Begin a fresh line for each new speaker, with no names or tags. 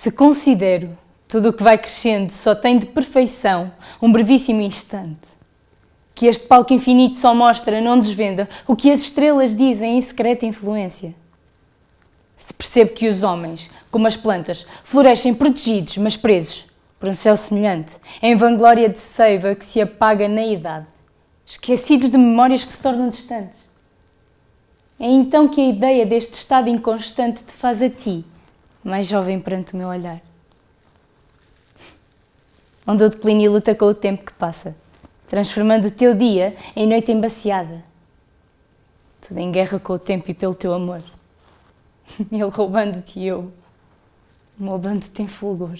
Se considero tudo o que vai crescendo só tem de perfeição um brevíssimo instante, que este palco infinito só mostra, não desvenda, o que as estrelas dizem em secreta influência. Se percebo que os homens, como as plantas, florescem protegidos, mas presos, por um céu semelhante, em vanglória de seiva que se apaga na idade, esquecidos de memórias que se tornam distantes. É então que a ideia deste estado inconstante te faz a ti, mais jovem perante o meu olhar. Onde o declínio luta é com o tempo que passa, transformando o teu dia em noite embaciada. Tudo em guerra com o tempo e pelo teu amor. Ele roubando-te eu, moldando-te em fulgor.